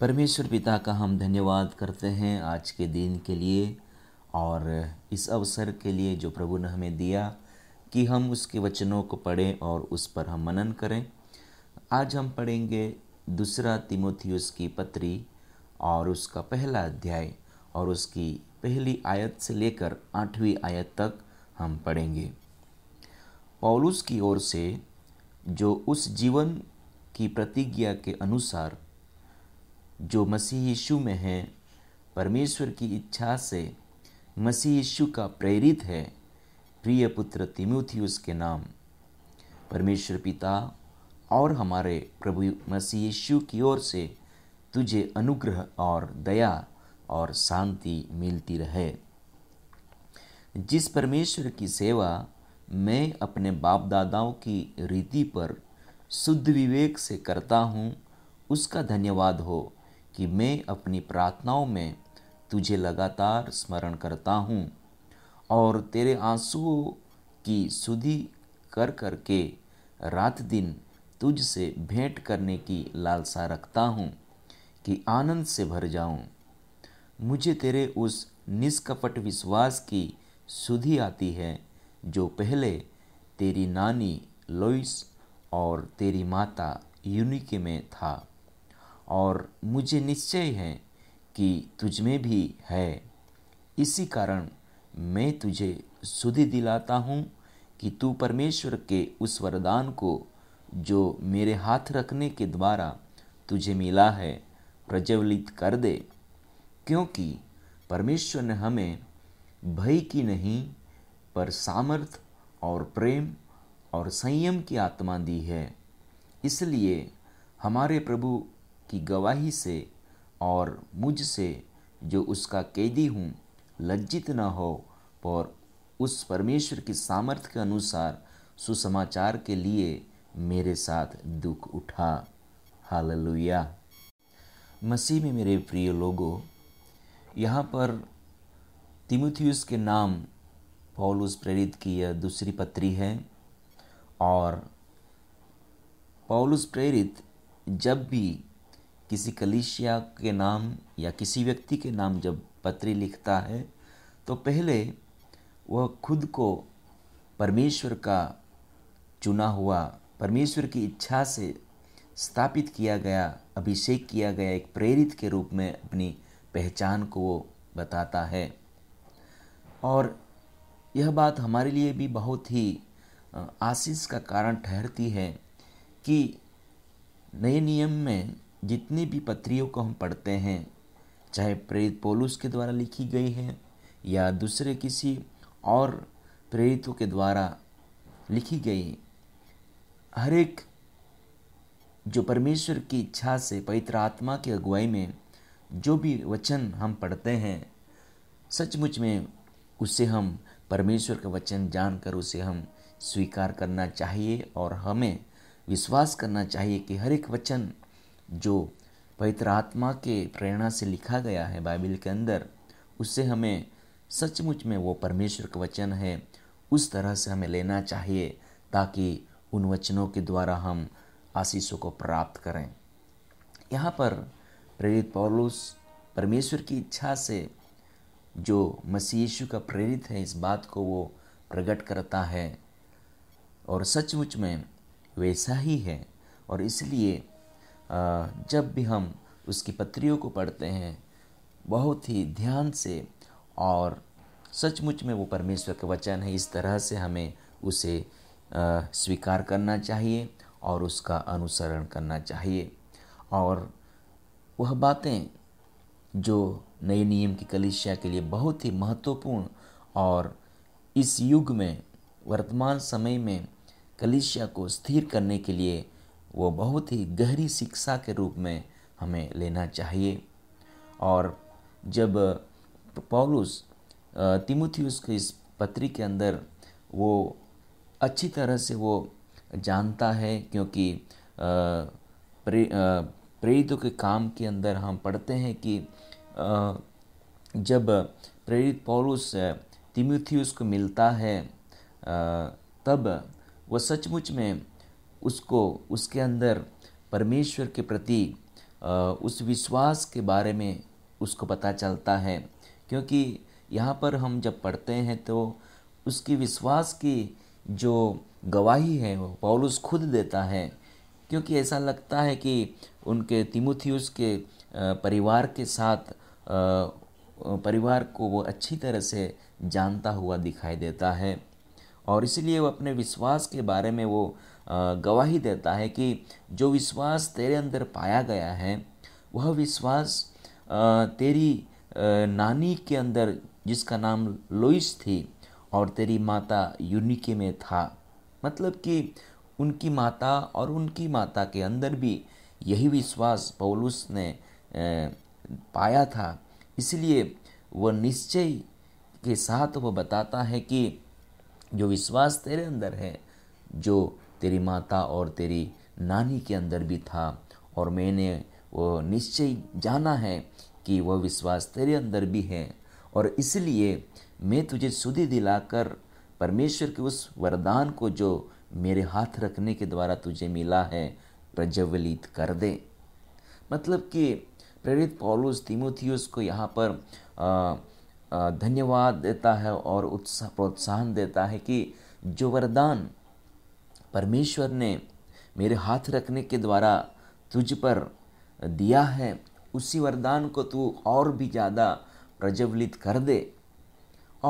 परमेश्वर पिता का हम धन्यवाद करते हैं आज के दिन के लिए और इस अवसर के लिए जो प्रभु ने हमें दिया कि हम उसके वचनों को पढ़ें और उस पर हम मनन करें आज हम पढ़ेंगे दूसरा तिमोथियस की पत्री और उसका पहला अध्याय और उसकी पहली आयत से लेकर आठवीं आयत तक हम पढ़ेंगे पौलुस की ओर से जो उस जीवन की प्रतिज्ञा के अनुसार जो मसीह यीशु में है परमेश्वर की इच्छा से मसीह यीशु का प्रेरित है प्रिय पुत्र थी के नाम परमेश्वर पिता और हमारे प्रभु मसीह यीशु की ओर से तुझे अनुग्रह और दया और शांति मिलती रहे जिस परमेश्वर की सेवा मैं अपने बाप दादाओं की रीति पर शुद्ध विवेक से करता हूँ उसका धन्यवाद हो कि मैं अपनी प्रार्थनाओं में तुझे लगातार स्मरण करता हूँ और तेरे आंसुओं की सुधि कर कर के रात दिन तुझसे भेंट करने की लालसा रखता हूँ कि आनंद से भर जाऊँ मुझे तेरे उस निष्कपट विश्वास की सुधि आती है जो पहले तेरी नानी लोइस और तेरी माता यूनिके में था और मुझे निश्चय है कि तुझ में भी है इसी कारण मैं तुझे सुधि दिलाता हूँ कि तू परमेश्वर के उस वरदान को जो मेरे हाथ रखने के द्वारा तुझे मिला है प्रज्वलित कर दे क्योंकि परमेश्वर ने हमें भय की नहीं पर सामर्थ और प्रेम और संयम की आत्मा दी है इसलिए हमारे प्रभु की गवाही से और मुझसे जो उसका कैदी हूँ लज्जित न हो और उस परमेश्वर की सामर्थ्य के अनुसार सुसमाचार के लिए मेरे साथ दुख उठा हालेलुया मसीह में मेरे प्रिय लोगों यहाँ पर तिमुथियस के नाम पौलुस प्रेरित की यह दूसरी पत्री है और पौलुस प्रेरित जब भी किसी कलिशिया के नाम या किसी व्यक्ति के नाम जब पत्री लिखता है तो पहले वह खुद को परमेश्वर का चुना हुआ परमेश्वर की इच्छा से स्थापित किया गया अभिषेक किया गया एक प्रेरित के रूप में अपनी पहचान को वो बताता है और यह बात हमारे लिए भी बहुत ही आशीष का कारण ठहरती है कि नए नियम में जितनी भी पत्रियों को हम पढ़ते हैं चाहे प्रेरित पोलूस के द्वारा लिखी गई है या दूसरे किसी और प्रेरितों के द्वारा लिखी गई हर एक जो परमेश्वर की इच्छा से पवित्र आत्मा की अगुवाई में जो भी वचन हम पढ़ते हैं सचमुच में उसे हम परमेश्वर का वचन जानकर उसे हम स्वीकार करना चाहिए और हमें विश्वास करना चाहिए कि हर एक वचन जो पवित्र आत्मा के प्रेरणा से लिखा गया है बाइबिल के अंदर उससे हमें सचमुच में वो परमेश्वर का वचन है उस तरह से हमें लेना चाहिए ताकि उन वचनों के द्वारा हम आशीषों को प्राप्त करें यहाँ पर प्रेरित पौलुस परमेश्वर की इच्छा से जो मसीह यीशु का प्रेरित है इस बात को वो प्रकट करता है और सचमुच में वैसा ही है और इसलिए जब भी हम उसकी पत्रियों को पढ़ते हैं बहुत ही ध्यान से और सचमुच में वो परमेश्वर के वचन है इस तरह से हमें उसे स्वीकार करना चाहिए और उसका अनुसरण करना चाहिए और वह बातें जो नए नियम की कलिशिया के लिए बहुत ही महत्वपूर्ण और इस युग में वर्तमान समय में कलिशिया को स्थिर करने के लिए वो बहुत ही गहरी शिक्षा के रूप में हमें लेना चाहिए और जब तो पॉलुस तिमुथियस की इस पत्री के अंदर वो अच्छी तरह से वो जानता है क्योंकि प्रेरित प्रेरितों के काम के अंदर हम पढ़ते हैं कि जब प्रेरित पौरुष तिमुथियस को मिलता है तब वो सचमुच में उसको उसके अंदर परमेश्वर के प्रति उस विश्वास के बारे में उसको पता चलता है क्योंकि यहाँ पर हम जब पढ़ते हैं तो उसकी विश्वास की जो गवाही है वो पौलुस खुद देता है क्योंकि ऐसा लगता है कि उनके तिमुथियस के परिवार के साथ परिवार को वो अच्छी तरह से जानता हुआ दिखाई देता है और इसलिए वो अपने विश्वास के बारे में वो गवाही देता है कि जो विश्वास तेरे अंदर पाया गया है वह विश्वास तेरी नानी के अंदर जिसका नाम लोइस थी और तेरी माता यूनिके में था मतलब कि उनकी माता और उनकी माता के अंदर भी यही विश्वास पौलुस ने पाया था इसलिए वह निश्चय के साथ वह बताता है कि जो विश्वास तेरे अंदर है जो तेरी माता और तेरी नानी के अंदर भी था और मैंने वो निश्चय जाना है कि वह विश्वास तेरे अंदर भी है और इसलिए मैं तुझे सुधि दिलाकर परमेश्वर के उस वरदान को जो मेरे हाथ रखने के द्वारा तुझे मिला है प्रज्वलित कर दे मतलब कि प्रेरित पॉलुस तिमोथियस को यहाँ पर धन्यवाद देता है और उत्साह प्रोत्साहन देता है कि जो वरदान परमेश्वर ने मेरे हाथ रखने के द्वारा तुझ पर दिया है उसी वरदान को तू और भी ज़्यादा प्रज्वलित कर दे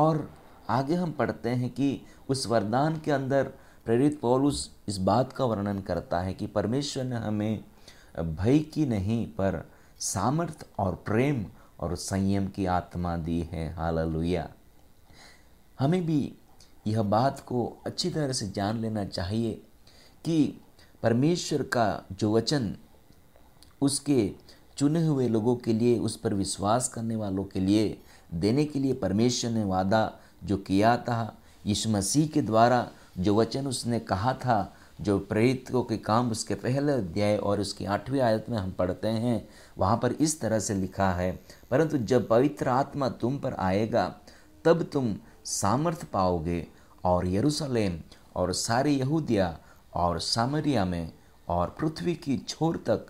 और आगे हम पढ़ते हैं कि उस वरदान के अंदर प्रेरित पौलुस इस बात का वर्णन करता है कि परमेश्वर ने हमें भय की नहीं पर सामर्थ्य और प्रेम और संयम की आत्मा दी है हालेलुया हमें भी यह बात को अच्छी तरह से जान लेना चाहिए कि परमेश्वर का जो वचन उसके चुने हुए लोगों के लिए उस पर विश्वास करने वालों के लिए देने के लिए परमेश्वर ने वादा जो किया था यीशु मसीह के द्वारा जो वचन उसने कहा था जो प्रेरितों के काम उसके पहले अध्याय और उसकी आठवीं आयत में हम पढ़ते हैं वहाँ पर इस तरह से लिखा है परंतु जब पवित्र आत्मा तुम पर आएगा तब तुम सामर्थ्य पाओगे और यरूशलेम और सारे यहूदिया और सामरिया में और पृथ्वी की छोर तक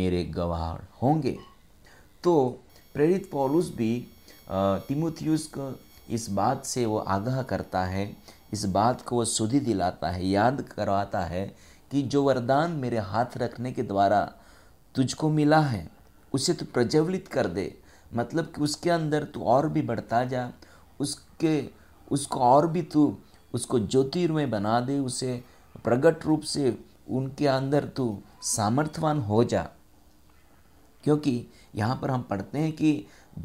मेरे गवाह होंगे तो प्रेरित पौलुस भी तिमुथियुस को इस बात से वो आगाह करता है इस बात को वो सुधि दिलाता है याद करवाता है कि जो वरदान मेरे हाथ रखने के द्वारा तुझको मिला है उसे तू प्रज्वलित कर दे मतलब कि उसके अंदर तू और भी बढ़ता जा उसके उसको और भी तू उसको ज्योतिर्मय बना दे उसे प्रगट रूप से उनके अंदर तू सामर्थ्यवान हो जा क्योंकि यहाँ पर हम पढ़ते हैं कि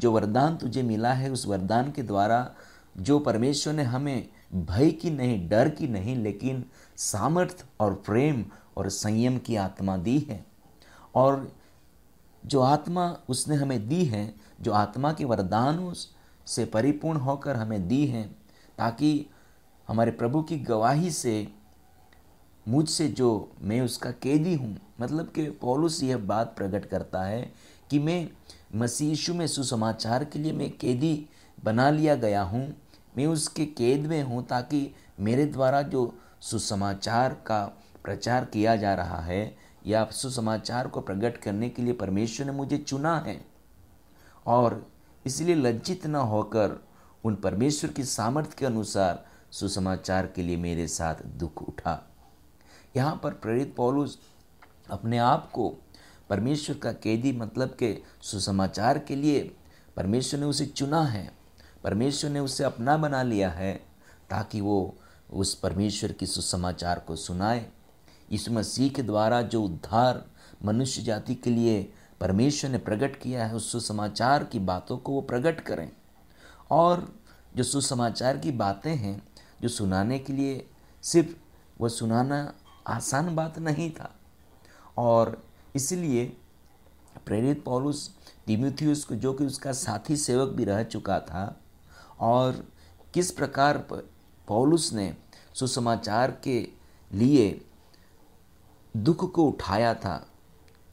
जो वरदान तुझे मिला है उस वरदान के द्वारा जो परमेश्वर ने हमें भय की नहीं डर की नहीं लेकिन सामर्थ्य और प्रेम और संयम की आत्मा दी है और जो आत्मा उसने हमें दी है जो आत्मा के वरदानों से परिपूर्ण होकर हमें दी है ताकि हमारे प्रभु की गवाही से मुझसे जो मैं उसका कैदी हूँ मतलब कि पौलुस यह बात प्रकट करता है कि मैं मसीशु में सुसमाचार के लिए मैं कैदी बना लिया गया हूँ मैं उसके कैद में हूँ ताकि मेरे द्वारा जो सुसमाचार का प्रचार किया जा रहा है या सुसमाचार को प्रकट करने के लिए परमेश्वर ने मुझे चुना है और इसलिए लज्जित न होकर उन परमेश्वर की सामर्थ्य के अनुसार सुसमाचार के लिए मेरे साथ दुख उठा यहाँ पर प्रेरित पौलुस अपने आप को परमेश्वर का कैदी मतलब के सुसमाचार के लिए परमेश्वर ने उसे चुना है परमेश्वर ने उसे अपना बना लिया है ताकि वो उस परमेश्वर की सुसमाचार को सुनाए इस मसीह के द्वारा जो उद्धार मनुष्य जाति के लिए परमेश्वर ने प्रकट किया है उस सुसमाचार की बातों को वो प्रकट करें और जो सुसमाचार की बातें हैं जो सुनाने के लिए सिर्फ वह सुनाना आसान बात नहीं था और इसलिए प्रेरित पौलुस डिमिथियस को जो कि उसका साथी सेवक भी रह चुका था और किस प्रकार पौलुस ने सुसमाचार के लिए दुख को उठाया था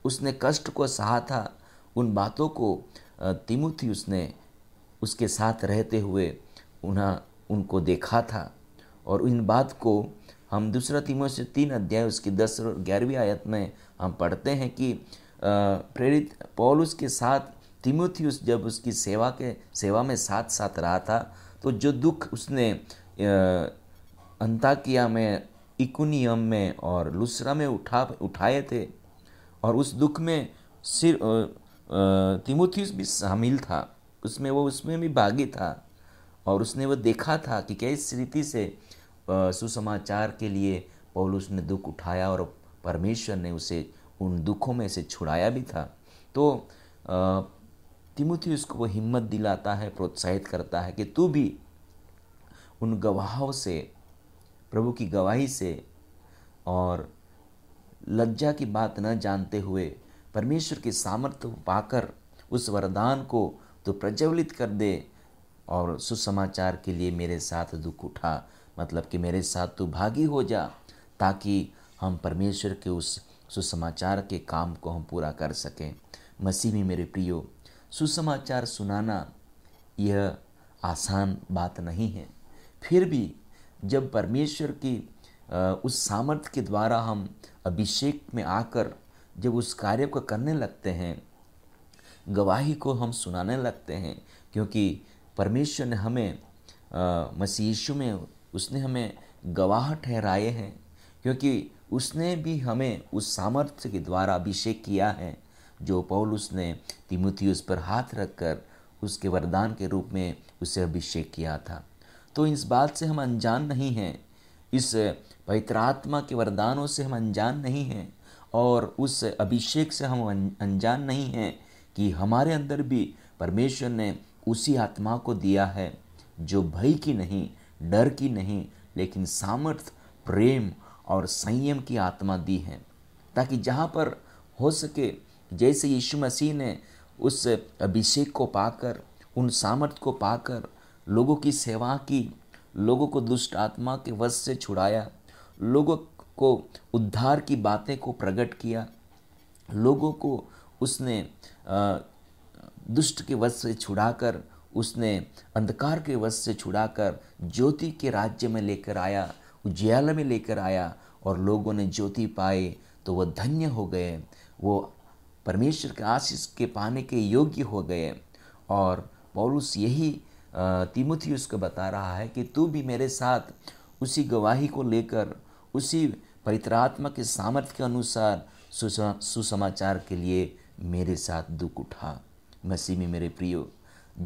उसने कष्ट को सहा था उन बातों को तिमुथी उसने उसके साथ रहते हुए उन्हें उनको देखा था और इन बात को हम दूसरा तीमों से तीन अध्याय उसकी दस और ग्यारहवीं आयत में हम पढ़ते हैं कि प्रेरित पौलुस के साथ तिमोथियस जब उसकी सेवा के सेवा में साथ साथ रहा था तो जो दुख उसने अंताकिया में इकुनियम में और लुसरा में उठा उठाए थे और उस दुख में सिर तिमोथियस भी शामिल था उसमें वो उसमें भी भागी था और उसने वो देखा था कि इस रीति से सुसमाचार के लिए पौलुस ने दुख उठाया और परमेश्वर ने उसे उन दुखों में से छुड़ाया भी था तो तिमुथी उसको वो हिम्मत दिलाता है प्रोत्साहित करता है कि तू भी उन गवाहों से प्रभु की गवाही से और लज्जा की बात न जानते हुए परमेश्वर के सामर्थ्य पाकर उस वरदान को तो प्रज्वलित कर दे और सुसमाचार के लिए मेरे साथ दुख उठा मतलब कि मेरे साथ तू भागी हो जा ताकि हम परमेश्वर के उस सुसमाचार के काम को हम पूरा कर सकें मसीह में मेरे प्रियो सुसमाचार सुनाना यह आसान बात नहीं है फिर भी जब परमेश्वर की उस सामर्थ्य के द्वारा हम अभिषेक में आकर जब उस कार्य को करने लगते हैं गवाही को हम सुनाने लगते हैं क्योंकि परमेश्वर ने हमें मसीह में उसने हमें गवाह ठहराए हैं क्योंकि उसने भी हमें उस सामर्थ्य के द्वारा अभिषेक किया है जो पौल उसने तिमुथी उस पर हाथ रखकर उसके वरदान के रूप में उसे अभिषेक किया था तो इस बात से हम अनजान नहीं हैं इस पवित्र आत्मा के वरदानों से हम अनजान नहीं हैं और उस अभिषेक से हम अनजान नहीं हैं कि हमारे अंदर भी परमेश्वर ने उसी आत्मा को दिया है जो भय की नहीं डर की नहीं लेकिन सामर्थ्य प्रेम और संयम की आत्मा दी है ताकि जहाँ पर हो सके जैसे यीशु मसीह ने उस अभिषेक को पाकर उन सामर्थ को पाकर लोगों की सेवा की लोगों को दुष्ट आत्मा के वश से छुड़ाया लोगों को उद्धार की बातें को प्रकट किया लोगों को उसने दुष्ट के वश से छुड़ाकर उसने अंधकार के वश से छुड़ाकर ज्योति के राज्य में लेकर आया उज्याल में लेकर आया और लोगों ने ज्योति पाए तो वह धन्य हो गए वो परमेश्वर के आशीष के पाने के योग्य हो गए और पौलुस यही तिमुथी उसको बता रहा है कि तू भी मेरे साथ उसी गवाही को लेकर उसी पवित्रात्मा के सामर्थ्य के अनुसार सुसमाचार के लिए मेरे साथ दुख उठा मसीह में मेरे प्रियो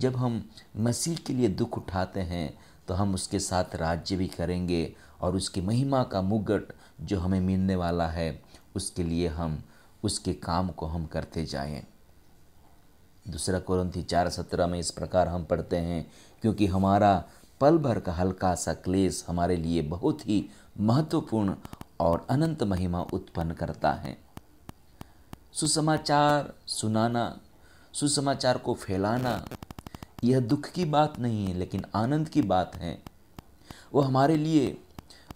जब हम मसीह के लिए दुख उठाते हैं तो हम उसके साथ राज्य भी करेंगे और उसकी महिमा का मुगट जो हमें मिलने वाला है उसके लिए हम उसके काम को हम करते जाएं दूसरा कुरंथी चार सत्रह में इस प्रकार हम पढ़ते हैं क्योंकि हमारा पल भर का हल्का सा क्लेश हमारे लिए बहुत ही महत्वपूर्ण और अनंत महिमा उत्पन्न करता है सुसमाचार सुनाना सुसमाचार को फैलाना यह दुख की बात नहीं है लेकिन आनंद की बात है वो हमारे लिए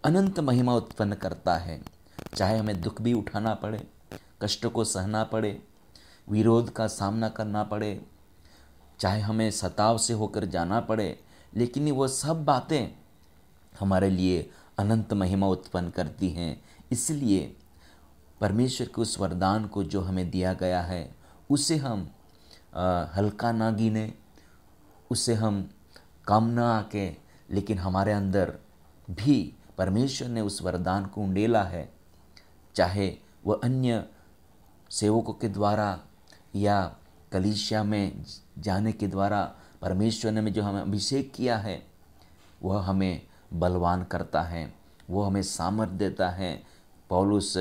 अनंत महिमा उत्पन्न करता है चाहे हमें दुख भी उठाना पड़े कष्ट को सहना पड़े विरोध का सामना करना पड़े चाहे हमें सताव से होकर जाना पड़े लेकिन वो सब बातें हमारे लिए अनंत महिमा उत्पन्न करती हैं इसलिए परमेश्वर के उस वरदान को जो हमें दिया गया है उसे हम हल्का ना गिने उसे हम कम ना आके लेकिन हमारे अंदर भी परमेश्वर ने उस वरदान को उंडेला है चाहे वह अन्य सेवकों के द्वारा या कलिशिया में जाने के द्वारा परमेश्वर ने जो हमें अभिषेक किया है वह हमें बलवान करता है वो हमें सामर्थ्य देता है पौलुस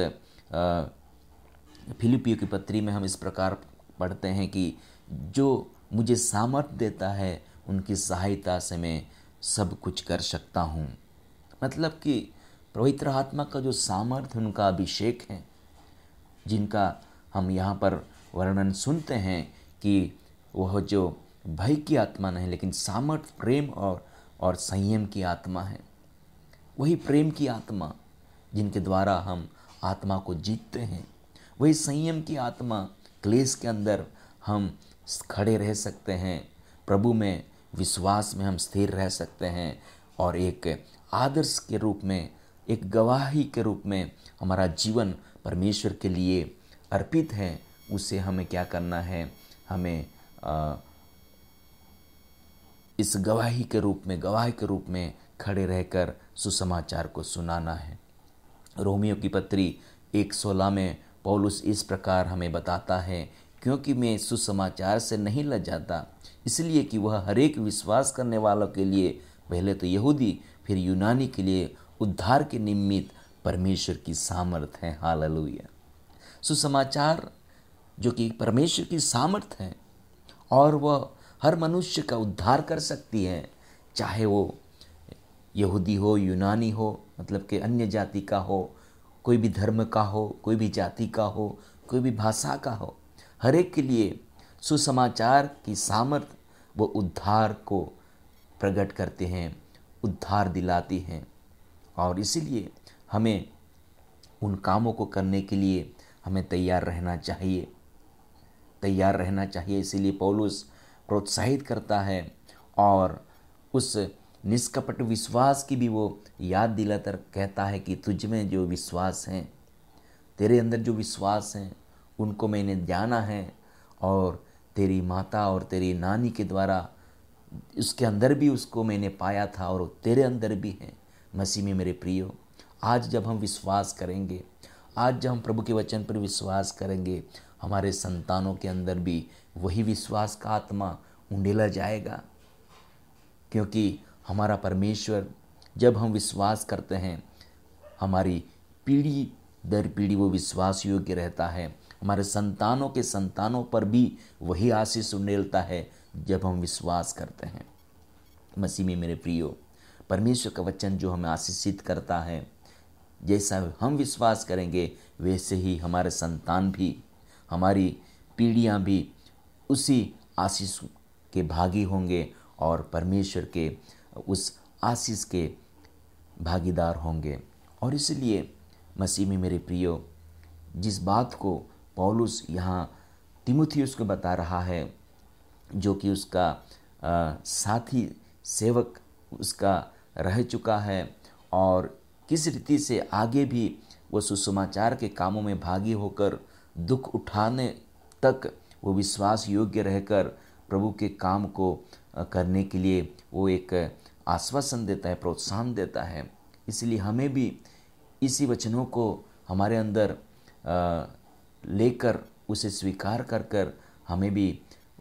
फिलिपियो की पत्री में हम इस प्रकार पढ़ते हैं कि जो मुझे सामर्थ्य देता है उनकी सहायता से मैं सब कुछ कर सकता हूँ मतलब कि पवित्र आत्मा का जो सामर्थ्य उनका अभिषेक है जिनका हम यहाँ पर वर्णन सुनते हैं कि वह जो भय की आत्मा नहीं लेकिन सामर्थ्य प्रेम और और संयम की आत्मा है वही प्रेम की आत्मा जिनके द्वारा हम आत्मा को जीतते हैं वही संयम की आत्मा क्लेश के अंदर हम खड़े रह सकते हैं प्रभु में विश्वास में हम स्थिर रह सकते हैं और एक आदर्श के रूप में एक गवाही के रूप में हमारा जीवन परमेश्वर के लिए अर्पित है उसे हमें क्या करना है हमें आ, इस गवाही के रूप में गवाही के रूप में खड़े रहकर सुसमाचार को सुनाना है रोमियो की पत्री एक सोलह में पौलुस इस प्रकार हमें बताता है क्योंकि मैं सुसमाचार से नहीं लग जाता इसलिए कि वह हरेक विश्वास करने वालों के लिए पहले तो यहूदी फिर यूनानी के लिए उद्धार के निमित्त परमेश्वर की सामर्थ है हाल लुया सुसमाचार जो कि परमेश्वर की सामर्थ है और वह हर मनुष्य का उद्धार कर सकती है चाहे वो यहूदी हो यूनानी हो मतलब कि अन्य जाति का हो कोई भी धर्म का हो कोई भी जाति का हो कोई भी भाषा का हो हर एक के लिए सुसमाचार की सामर्थ वो उद्धार को प्रकट करते हैं उद्धार दिलाती हैं और इसीलिए हमें उन कामों को करने के लिए हमें तैयार रहना चाहिए तैयार रहना चाहिए इसीलिए पौलुस प्रोत्साहित करता है और उस निष्कपट विश्वास की भी वो याद दिलाता कहता है कि तुझ में जो विश्वास हैं तेरे अंदर जो विश्वास हैं उनको मैंने जाना है और तेरी माता और तेरी नानी के द्वारा उसके अंदर भी उसको मैंने पाया था और तेरे अंदर भी है मसीह में मेरे प्रियो आज जब हम विश्वास करेंगे आज जब हम प्रभु के वचन पर विश्वास करेंगे हमारे संतानों के अंदर भी वही विश्वास का आत्मा उंडेला जाएगा क्योंकि हमारा परमेश्वर जब हम विश्वास करते हैं हमारी पीढ़ी दर पीढ़ी वो विश्वास योग्य रहता है हमारे संतानों के संतानों पर भी वही आशीष उंडेलता है जब हम विश्वास करते हैं मसीह में मेरे प्रियो परमेश्वर का वचन जो हमें आशीषित करता है जैसा हम विश्वास करेंगे वैसे ही हमारे संतान भी हमारी पीढ़ियाँ भी उसी आशीष के भागी होंगे और परमेश्वर के उस आशीष के भागीदार होंगे और इसलिए मसीह में मेरे प्रियो जिस बात को पौलुस यहाँ तिमुथी उसको बता रहा है जो कि उसका आ, साथी सेवक उसका रह चुका है और किस रीति से आगे भी वो सुसमाचार के कामों में भागी होकर दुख उठाने तक वो विश्वास योग्य रहकर प्रभु के काम को करने के लिए वो एक आश्वासन देता है प्रोत्साहन देता है इसलिए हमें भी इसी वचनों को हमारे अंदर लेकर उसे स्वीकार कर कर हमें भी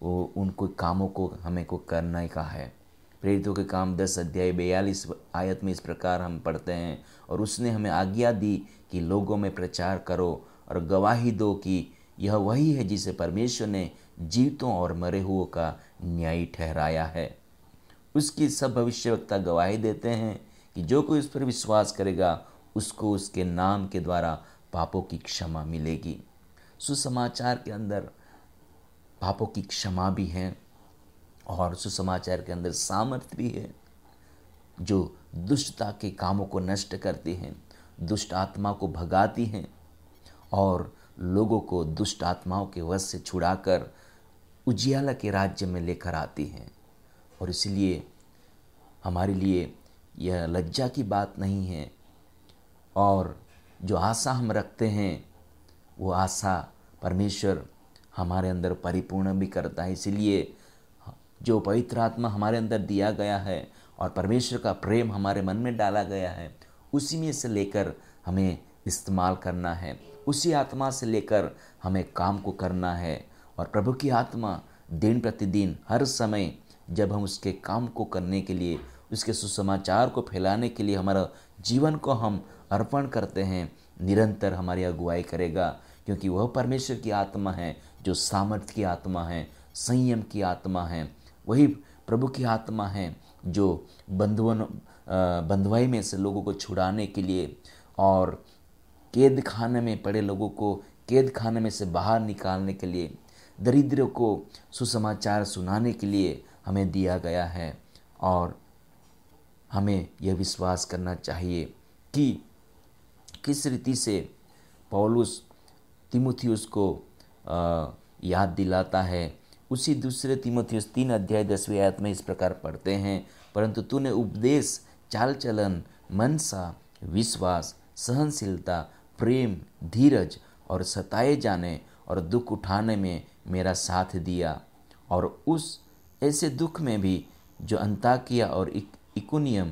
वो उन कोई कामों को हमें को करने का है प्रेरितों के काम दस अध्याय बयालीस आयत में इस प्रकार हम पढ़ते हैं और उसने हमें आज्ञा दी कि लोगों में प्रचार करो और गवाही दो कि यह वही है जिसे परमेश्वर ने जीवितों और मरे हुओं का न्यायी ठहराया है उसकी सब भविष्यवक्ता गवाही देते हैं कि जो कोई उस पर विश्वास करेगा उसको उसके नाम के द्वारा पापों की क्षमा मिलेगी सुसमाचार के अंदर पापों की क्षमा भी है और सुसमाचार के अंदर सामर्थ्य भी है जो दुष्टता के कामों को नष्ट करती हैं दुष्ट आत्मा को भगाती हैं और लोगों को दुष्ट आत्माओं के वश से छुड़ाकर उजियाला के राज्य में लेकर आती हैं और इसलिए हमारे लिए यह लज्जा की बात नहीं है और जो आशा हम रखते हैं वो आशा परमेश्वर हमारे अंदर परिपूर्ण भी करता है इसलिए जो पवित्र आत्मा हमारे अंदर दिया गया है और परमेश्वर का प्रेम हमारे मन में डाला गया है उसी में से लेकर हमें इस्तेमाल करना है उसी आत्मा से लेकर हमें काम को करना है और प्रभु की आत्मा दिन प्रतिदिन हर समय जब हम उसके काम को करने के लिए उसके सुसमाचार को फैलाने के लिए हमारा जीवन को हम अर्पण करते हैं निरंतर हमारी अगुवाई करेगा क्योंकि वह परमेश्वर की आत्मा है जो सामर्थ्य की आत्मा है संयम की आत्मा है वही प्रभु की आत्मा है जो बंधुवन बंधुवाई में से लोगों को छुड़ाने के लिए और कैद खाने में पड़े लोगों को कैद खाने में से बाहर निकालने के लिए दरिद्र को सुसमाचार सुनाने के लिए हमें दिया गया है और हमें यह विश्वास करना चाहिए कि किस रीति से पौलुस तिमुथियस को याद दिलाता है उसी दूसरे तिमुथियस तीन अध्याय दसवीं आयत में इस प्रकार पढ़ते हैं परंतु तूने उपदेश चाल चलन मनसा विश्वास सहनशीलता प्रेम धीरज और सताए जाने और दुख उठाने में मेरा साथ दिया और उस ऐसे दुख में भी जो अंताकिया और इक, इकुनियम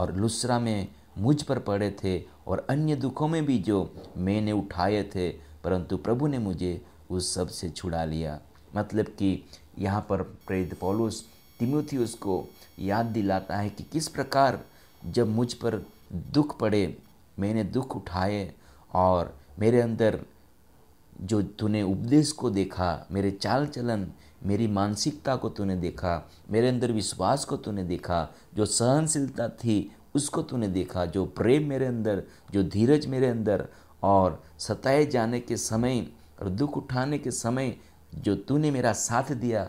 और लुसरा में मुझ पर पड़े थे और अन्य दुखों में भी जो मैंने उठाए थे परंतु प्रभु ने मुझे उस सब से छुड़ा लिया मतलब कि यहाँ पर प्रेरित पौलुस तिमोथियस को याद दिलाता है कि किस प्रकार जब मुझ पर दुख पड़े मैंने दुख उठाए और मेरे अंदर जो तूने उपदेश को देखा मेरे चाल चलन मेरी मानसिकता को तूने देखा मेरे अंदर विश्वास को तूने देखा जो सहनशीलता थी उसको तूने देखा जो प्रेम मेरे अंदर जो धीरज मेरे अंदर और सताए जाने के समय और दुख उठाने के समय जो तूने मेरा साथ दिया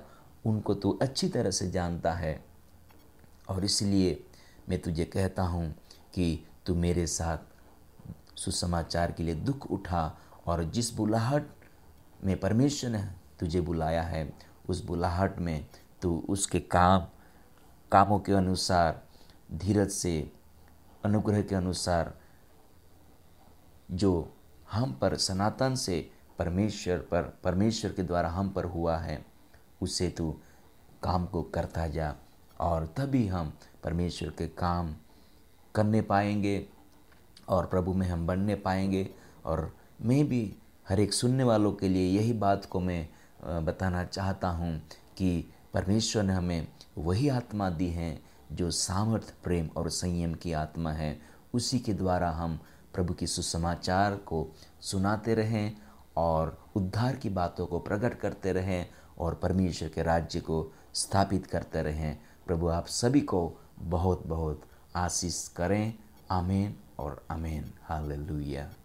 उनको तू अच्छी तरह से जानता है और इसलिए मैं तुझे कहता हूँ कि तू मेरे साथ सुसमाचार के लिए दुख उठा और जिस बुलाहट में परमेश्वर ने तुझे बुलाया है उस बुलाहट में तू तो उसके काम कामों के अनुसार धीरज से अनुग्रह के अनुसार जो हम पर सनातन से परमेश्वर पर परमेश्वर के द्वारा हम पर हुआ है उसे तू काम को करता जा और तभी हम परमेश्वर के काम करने पाएंगे और प्रभु में हम बनने पाएंगे और मैं भी हर एक सुनने वालों के लिए यही बात को मैं बताना चाहता हूँ कि परमेश्वर ने हमें वही आत्मा दी है जो सामर्थ्य प्रेम और संयम की आत्मा है उसी के द्वारा हम प्रभु के सुसमाचार को सुनाते रहें और उद्धार की बातों को प्रकट करते रहें और परमेश्वर के राज्य को स्थापित करते रहें प्रभु आप सभी को बहुत बहुत आशीष करें आमीन और हाल हालेलुया